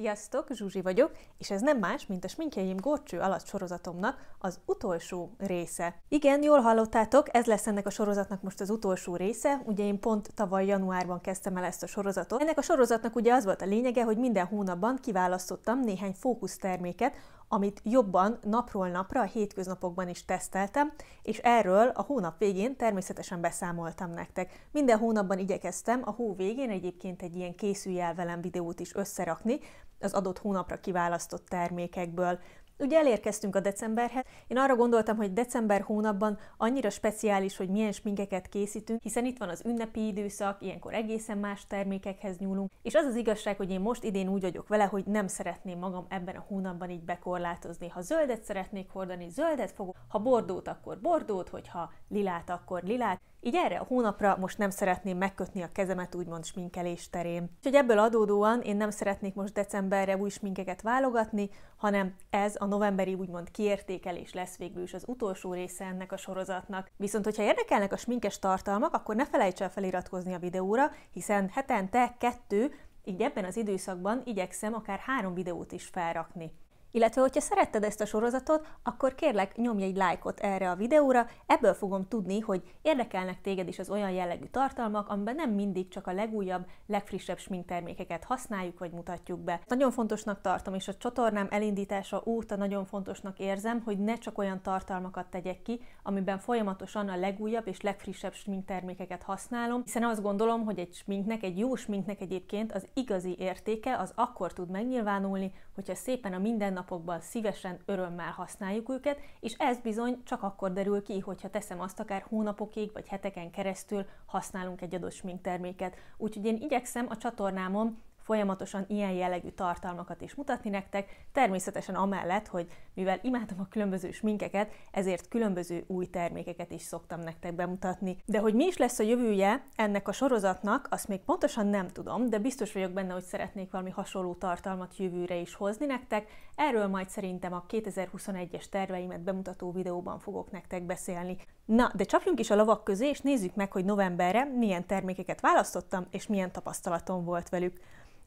Sziasztok, Zsuzsi vagyok, és ez nem más, mint a sminkjeim górcső alatt sorozatomnak az utolsó része. Igen, jól hallottátok, ez lesz ennek a sorozatnak most az utolsó része, ugye én pont tavaly januárban kezdtem el ezt a sorozatot. Ennek a sorozatnak ugye az volt a lényege, hogy minden hónapban kiválasztottam néhány fókuszterméket, amit jobban napról napra a hétköznapokban is teszteltem, és erről a hónap végén természetesen beszámoltam nektek. Minden hónapban igyekeztem a hó végén egyébként egy ilyen készülj velem videót is összerakni az adott hónapra kiválasztott termékekből. Ugye elérkeztünk a decemberhez. Én arra gondoltam, hogy december hónapban annyira speciális, hogy milyen sminkeket készítünk, hiszen itt van az ünnepi időszak, ilyenkor egészen más termékekhez nyúlunk. És az az igazság, hogy én most idén úgy vagyok vele, hogy nem szeretném magam ebben a hónapban így bekorlátozni. Ha zöldet szeretnék hordani, zöldet fogok, ha bordót, akkor bordót, hogyha lilát, akkor lilát. Így erre a hónapra most nem szeretném megkötni a kezemet úgymond sminkelés terén. Úgyhogy ebből adódóan én nem szeretnék most decemberre új sminkeket válogatni, hanem ez a novemberi úgymond kiértékelés lesz végül is az utolsó része ennek a sorozatnak. Viszont, hogyha érdekelnek a sminkes tartalmak, akkor ne felejts el feliratkozni a videóra, hiszen hetente kettő, így ebben az időszakban igyekszem akár három videót is felrakni. Illetve, hogyha szeretted ezt a sorozatot, akkor kérlek nyomj egy lájkot erre a videóra, ebből fogom tudni, hogy érdekelnek téged is az olyan jellegű tartalmak, amiben nem mindig csak a legújabb, legfrissebb sminktermékeket használjuk vagy mutatjuk be. Nagyon fontosnak tartom, és a csatornám elindítása óta nagyon fontosnak érzem, hogy ne csak olyan tartalmakat tegyek ki, amiben folyamatosan a legújabb és legfrissebb sminktermékeket használom, hiszen azt gondolom, hogy egy sminknek, egy jó sminknek egyébként az igazi értéke az akkor tud megnyilvánulni, hogyha szépen a mindennapokban szívesen, örömmel használjuk őket, és ez bizony csak akkor derül ki, hogyha teszem azt akár hónapokig vagy heteken keresztül használunk egy adott sminkterméket. Úgyhogy én igyekszem a csatornámon folyamatosan ilyen jellegű tartalmakat is mutatni nektek, természetesen amellett, hogy mivel imádom a különböző sminkeket, ezért különböző új termékeket is szoktam nektek bemutatni. De hogy mi is lesz a jövője ennek a sorozatnak, azt még pontosan nem tudom, de biztos vagyok benne, hogy szeretnék valami hasonló tartalmat jövőre is hozni nektek. Erről majd szerintem a 2021-es terveimet bemutató videóban fogok nektek beszélni. Na, de csapjunk is a lovak közé, és nézzük meg, hogy novemberre milyen termékeket választottam, és milyen tapasztalatom volt velük.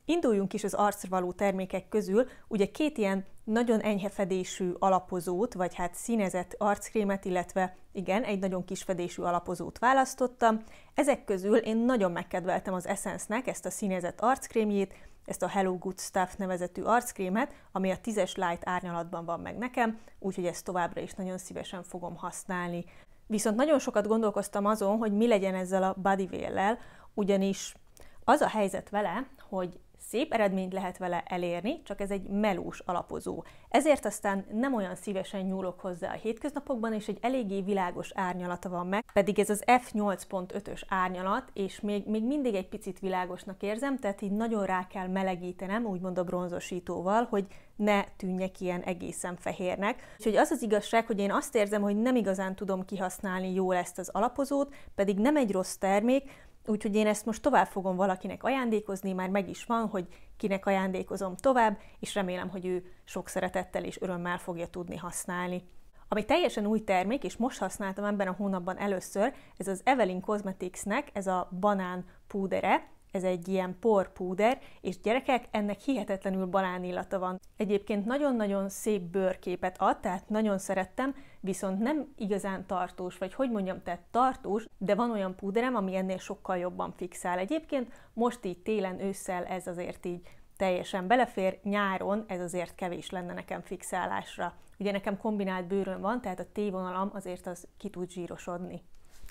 Induljunk is az arcra való termékek közül, ugye két ilyen nagyon enyhe fedésű alapozót, vagy hát színezett arckrémet, illetve igen, egy nagyon kis fedésű alapozót választottam. Ezek közül én nagyon megkedveltem az Essence-nek ezt a színezett arckrémjét, ezt a Hello Good Stuff nevezetű arckrémet, ami a 10-es light árnyalatban van meg nekem, úgyhogy ezt továbbra is nagyon szívesen fogom használni. Viszont nagyon sokat gondolkoztam azon, hogy mi legyen ezzel a bodyvéllel, ugyanis az a helyzet vele, hogy szép eredményt lehet vele elérni, csak ez egy melós alapozó. Ezért aztán nem olyan szívesen nyúlok hozzá a hétköznapokban, és egy eléggé világos árnyalata van meg, pedig ez az F8.5-ös árnyalat, és még, még mindig egy picit világosnak érzem, tehát így nagyon rá kell melegítenem, úgymond a bronzosítóval, hogy ne tűnjek ilyen egészen fehérnek. Úgyhogy az az igazság, hogy én azt érzem, hogy nem igazán tudom kihasználni jól ezt az alapozót, pedig nem egy rossz termék, Úgyhogy én ezt most tovább fogom valakinek ajándékozni, már meg is van, hogy kinek ajándékozom tovább, és remélem, hogy ő sok szeretettel és örömmel fogja tudni használni. Ami teljesen új termék, és most használtam ebben a hónapban először, ez az Evelyn Cosmeticsnek, ez a banán púdere, ez egy ilyen porpúder, és gyerekek, ennek hihetetlenül illata van. Egyébként nagyon-nagyon szép bőrképet ad, tehát nagyon szerettem, viszont nem igazán tartós, vagy hogy mondjam, tehát tartós, de van olyan púderem, ami ennél sokkal jobban fixál. Egyébként most így télen, ősszel ez azért így teljesen belefér, nyáron ez azért kevés lenne nekem fixálásra. Ugye nekem kombinált bőröm van, tehát a T-vonalam azért az ki tud zsírosodni.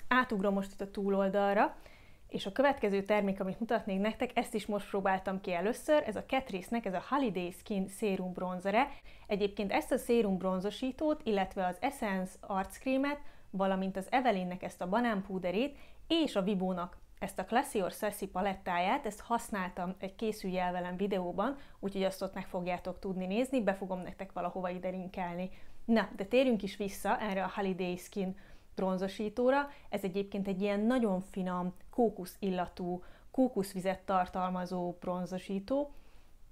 Átugrom most itt a túloldalra, és a következő termék, amit mutatnék nektek, ezt is most próbáltam ki először, ez a Catrice-nek ez a Holiday Skin Serum bronzere. Egyébként ezt a szérum bronzosítót, illetve az Essence arckrémet, valamint az Evelynnek ezt a banánpúderét, és a Vibónak ezt a Classy or Sassy palettáját, ezt használtam egy készülj el velem videóban, úgyhogy azt ott meg fogjátok tudni nézni, be fogom nektek valahova ide linkelni. Na, de térjünk is vissza erre a Holiday Skin bronzosítóra. Ez egyébként egy ilyen nagyon finom, kókusz illatú, kókuszvizet tartalmazó bronzosító,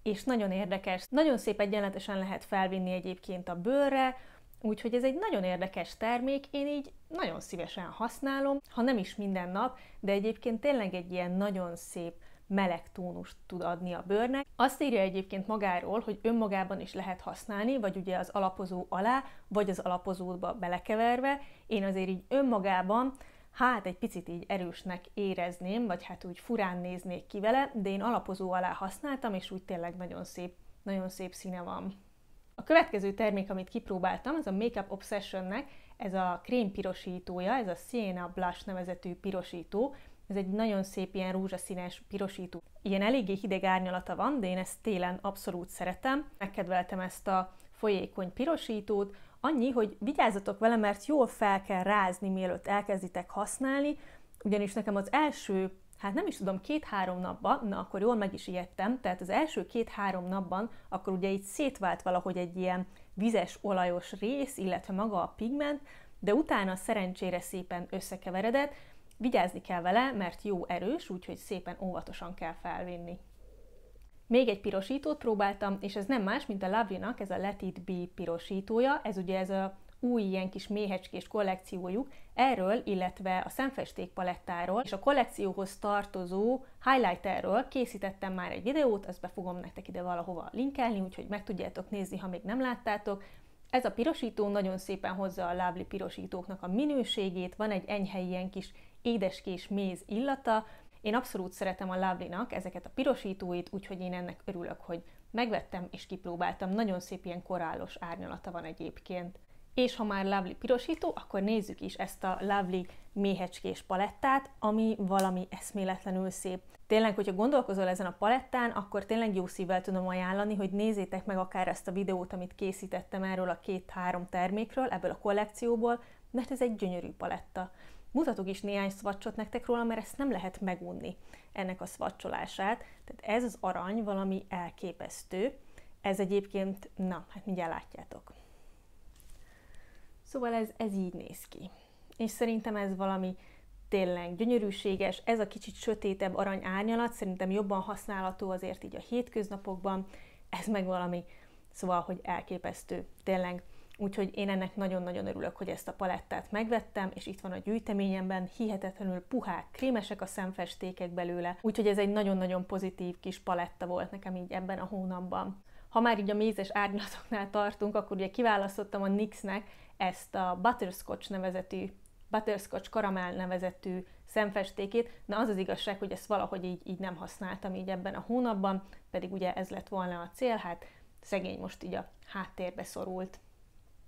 és nagyon érdekes. Nagyon szép egyenletesen lehet felvinni egyébként a bőrre, úgyhogy ez egy nagyon érdekes termék, én így nagyon szívesen használom, ha nem is minden nap, de egyébként tényleg egy ilyen nagyon szép meleg tónust tud adni a bőrnek. Azt írja egyébként magáról, hogy önmagában is lehet használni, vagy ugye az alapozó alá, vagy az alapozóba belekeverve. Én azért így önmagában hát egy picit így erősnek érezném, vagy hát úgy furán néznék ki vele, de én alapozó alá használtam, és úgy tényleg nagyon szép, nagyon szép színe van. A következő termék, amit kipróbáltam, az a Makeup Obsessionnek, ez a pirosítója, ez a Siena Blush nevezetű pirosító, ez egy nagyon szép ilyen rózsaszínes, pirosító. Ilyen eléggé hideg árnyalata van, de én ezt télen abszolút szeretem. Megkedveltem ezt a folyékony pirosítót, annyi, hogy vigyázzatok vele, mert jól fel kell rázni, mielőtt elkezditek használni, ugyanis nekem az első, hát nem is tudom, két-három napban, na akkor jól meg is ijedtem, tehát az első két-három napban akkor ugye így szétvált valahogy egy ilyen vizes olajos rész, illetve maga a pigment, de utána szerencsére szépen összekeveredett, Vigyázni kell vele, mert jó erős, úgyhogy szépen óvatosan kell felvinni. Még egy pirosítót próbáltam, és ez nem más, mint a Lavinak ez a Let It Be pirosítója, ez ugye ez a új ilyen kis méhecskés kollekciójuk, erről, illetve a szemfesték palettáról és a kollekcióhoz tartozó highlighterről készítettem már egy videót, azt be fogom nektek ide valahova linkelni, úgyhogy meg tudjátok nézni, ha még nem láttátok. Ez a pirosító nagyon szépen hozza a lábli pirosítóknak a minőségét, van egy enyhe ilyen kis édeskés méz illata. Én abszolút szeretem a Lovely-nak ezeket a pirosítóit, úgyhogy én ennek örülök, hogy megvettem és kipróbáltam. Nagyon szép ilyen korálos árnyalata van egyébként. És ha már Lovely pirosító, akkor nézzük is ezt a Lovely méhecskés palettát, ami valami eszméletlenül szép. Tényleg, hogyha gondolkozol ezen a palettán, akkor tényleg jó szívvel tudom ajánlani, hogy nézzétek meg akár ezt a videót, amit készítettem erről a két-három termékről, ebből a kollekcióból, mert ez egy gyönyörű paletta. Mutatok is néhány szvacsot nektek róla, mert ezt nem lehet megunni, ennek a szvacsolását. Tehát ez az arany valami elképesztő. Ez egyébként, na, hát mindjárt látjátok. Szóval ez, ez így néz ki. És szerintem ez valami tényleg gyönyörűséges, ez a kicsit sötétebb arany árnyalat, szerintem jobban használható azért így a hétköznapokban, ez meg valami, szóval, hogy elképesztő. Tényleg Úgyhogy én ennek nagyon-nagyon örülök, hogy ezt a palettát megvettem, és itt van a gyűjteményemben, hihetetlenül puhák, krémesek a szemfestékek belőle, úgyhogy ez egy nagyon-nagyon pozitív kis paletta volt nekem így ebben a hónapban. Ha már így a mézes árnyalatoknál tartunk, akkor ugye kiválasztottam a NYX-nek ezt a Butterscotch nevezetű Butterscotch karamell nevezetű szemfestékét, na az az igazság, hogy ezt valahogy így, így nem használtam így ebben a hónapban, pedig ugye ez lett volna a cél, hát szegény most így a háttérbe szorult.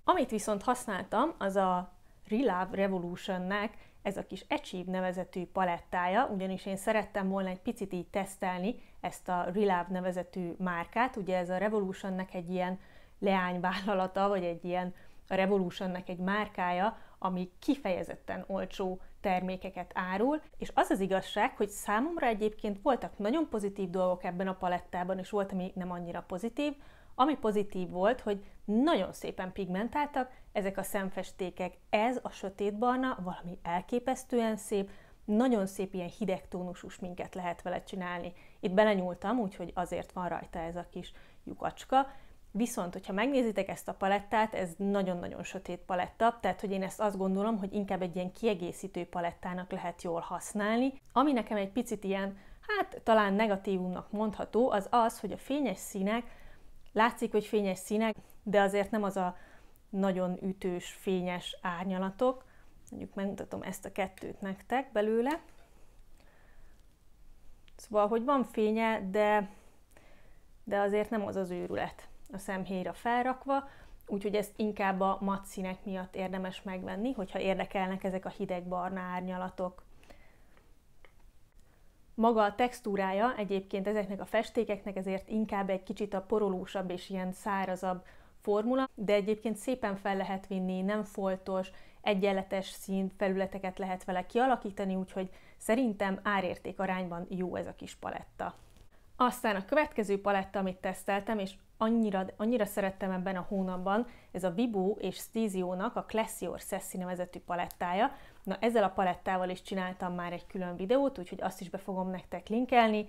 Amit viszont használtam, az a Relove Revolution-nek ez a kis Achieve nevezetű palettája, ugyanis én szerettem volna egy picit így tesztelni ezt a Relove nevezetű márkát, ugye ez a Revolutionnek egy ilyen leányvállalata, vagy egy ilyen a Revolutionnek egy márkája, ami kifejezetten olcsó termékeket árul, és az az igazság, hogy számomra egyébként voltak nagyon pozitív dolgok ebben a palettában, és volt, ami nem annyira pozitív, ami pozitív volt, hogy nagyon szépen pigmentáltak ezek a szemfestékek. Ez a sötétbarna valami elképesztően szép, nagyon szép ilyen hideg tónusú sminket lehet vele csinálni. Itt belenyúltam, úgyhogy azért van rajta ez a kis lyukacska, Viszont, hogyha megnézitek ezt a palettát, ez nagyon-nagyon sötét paletta, tehát hogy én ezt azt gondolom, hogy inkább egy ilyen kiegészítő palettának lehet jól használni. Ami nekem egy picit ilyen, hát talán negatívumnak mondható, az az, hogy a fényes színek Látszik, hogy fényes színek, de azért nem az a nagyon ütős, fényes árnyalatok. Mondjuk megmutatom ezt a kettőt nektek belőle. Szóval, hogy van fénye, de, de azért nem az az őrület a szemhéjra felrakva, úgyhogy ezt inkább a mat színek miatt érdemes megvenni, hogyha érdekelnek ezek a hideg-barna árnyalatok. Maga a textúrája egyébként ezeknek a festékeknek ezért inkább egy kicsit a porolósabb és ilyen szárazabb formula, de egyébként szépen fel lehet vinni, nem foltos, egyenletes felületeket lehet vele kialakítani, úgyhogy szerintem árérték arányban jó ez a kis paletta. Aztán a következő paletta, amit teszteltem, és annyira, annyira szerettem ebben a hónapban, ez a Vibo és nak a Classy or Sassy nevezetű palettája, Na ezzel a palettával is csináltam már egy külön videót, úgyhogy azt is be fogom nektek linkelni.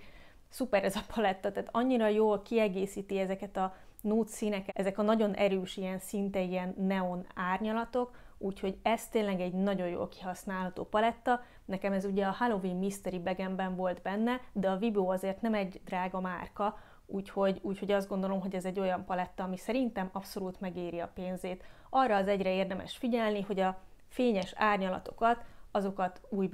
Szuper ez a paletta, tehát annyira jól kiegészíti ezeket a nude színeket, ezek a nagyon erős ilyen szinte ilyen neon árnyalatok, úgyhogy ez tényleg egy nagyon jól kihasználható paletta. Nekem ez ugye a Halloween Mystery begemben volt benne, de a Vibo azért nem egy drága márka, úgyhogy, úgyhogy azt gondolom, hogy ez egy olyan paletta, ami szerintem abszolút megéri a pénzét. Arra az egyre érdemes figyelni, hogy a fényes árnyalatokat, azokat új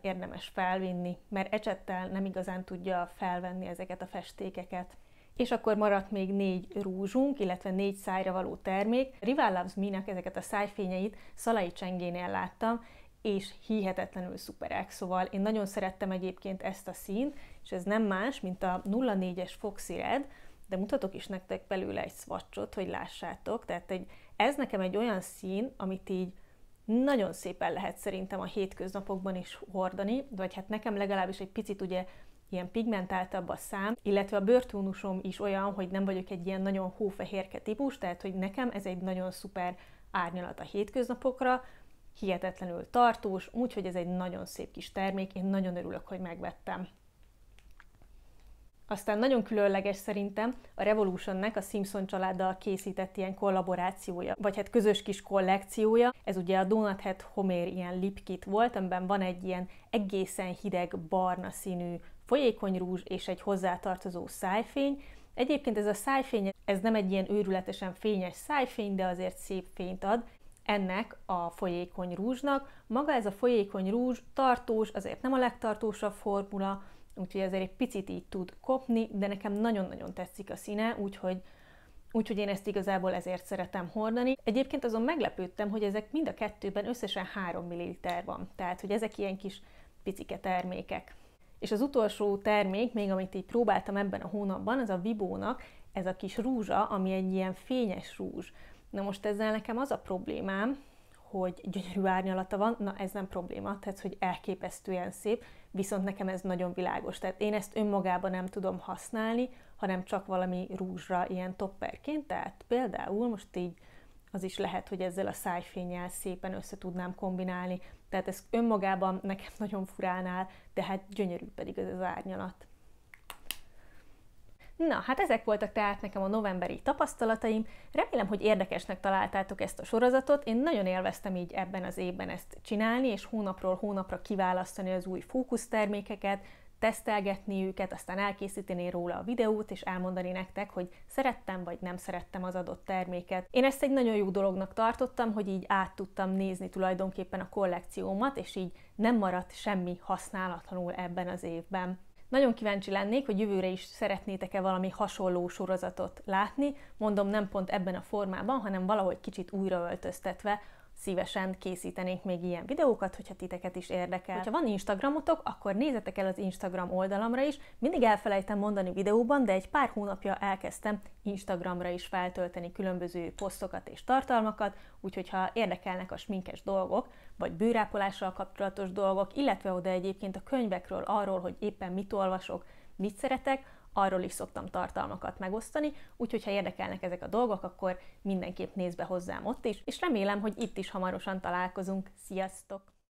érdemes felvinni, mert ecsettel nem igazán tudja felvenni ezeket a festékeket. És akkor maradt még négy rúzsunk, illetve négy szájra való termék. Rival Loves me ezeket a szájfényeit Szalai Csengénél láttam, és hihetetlenül szuperek. Szóval én nagyon szerettem egyébként ezt a színt, és ez nem más, mint a 04-es Foxy Red, de mutatok is nektek belőle egy swatchot, hogy lássátok. Tehát egy, ez nekem egy olyan szín, amit így nagyon szépen lehet szerintem a hétköznapokban is hordani, vagy hát nekem legalábbis egy picit ugye ilyen pigmentáltabb a szám, illetve a bőrtónusom is olyan, hogy nem vagyok egy ilyen nagyon hófehérke típus, tehát hogy nekem ez egy nagyon szuper árnyalat a hétköznapokra, hihetetlenül tartós, úgyhogy ez egy nagyon szép kis termék, én nagyon örülök, hogy megvettem. Aztán nagyon különleges szerintem a Revolutionnek a Simpson családdal készített ilyen kollaborációja, vagy hát közös kis kollekciója. Ez ugye a Donut Head Homer ilyen lipkit volt, amiben van egy ilyen egészen hideg barna színű folyékony rúzs és egy hozzátartozó szájfény. Egyébként ez a szájfény, ez nem egy ilyen őrületesen fényes szájfény, de azért szép fényt ad, ennek a folyékony rúzsnak. Maga ez a folyékony rúzs tartós, azért nem a legtartósabb formula, úgyhogy ezért egy picit így tud kopni, de nekem nagyon-nagyon tetszik a színe, úgyhogy Úgyhogy én ezt igazából ezért szeretem hordani. Egyébként azon meglepődtem, hogy ezek mind a kettőben összesen 3 ml van. Tehát, hogy ezek ilyen kis picike termékek. És az utolsó termék, még amit így próbáltam ebben a hónapban, az a Vibónak ez a kis rúzsa, ami egy ilyen fényes rúzs. Na most ezzel nekem az a problémám, hogy gyönyörű árnyalata van, na ez nem probléma, tehát hogy elképesztően szép, viszont nekem ez nagyon világos. Tehát én ezt önmagában nem tudom használni, hanem csak valami rúzsra ilyen topperként, tehát például most így az is lehet, hogy ezzel a szájfényel szépen össze tudnám kombinálni. Tehát ez önmagában nekem nagyon furánál, de hát gyönyörű pedig ez az árnyalat. Na, hát ezek voltak tehát nekem a novemberi tapasztalataim. Remélem, hogy érdekesnek találtátok ezt a sorozatot. Én nagyon élveztem így ebben az évben ezt csinálni, és hónapról hónapra kiválasztani az új fókusztermékeket, tesztelgetni őket, aztán elkészíteni róla a videót, és elmondani nektek, hogy szerettem vagy nem szerettem az adott terméket. Én ezt egy nagyon jó dolognak tartottam, hogy így át tudtam nézni tulajdonképpen a kollekciómat, és így nem maradt semmi használatlanul ebben az évben. Nagyon kíváncsi lennék, hogy jövőre is szeretnétek-e valami hasonló sorozatot látni, mondom nem pont ebben a formában, hanem valahogy kicsit újraöltöztetve szívesen készítenék még ilyen videókat, hogyha titeket is érdekel. Ha van Instagramotok, akkor nézzetek el az Instagram oldalamra is. Mindig elfelejtem mondani videóban, de egy pár hónapja elkezdtem Instagramra is feltölteni különböző posztokat és tartalmakat, úgyhogy ha érdekelnek a sminkes dolgok, vagy bőrápolással kapcsolatos dolgok, illetve oda egyébként a könyvekről, arról, hogy éppen mit olvasok, mit szeretek, arról is szoktam tartalmakat megosztani, úgyhogy ha érdekelnek ezek a dolgok, akkor mindenképp nézd be hozzám ott is, és remélem, hogy itt is hamarosan találkozunk. Sziasztok!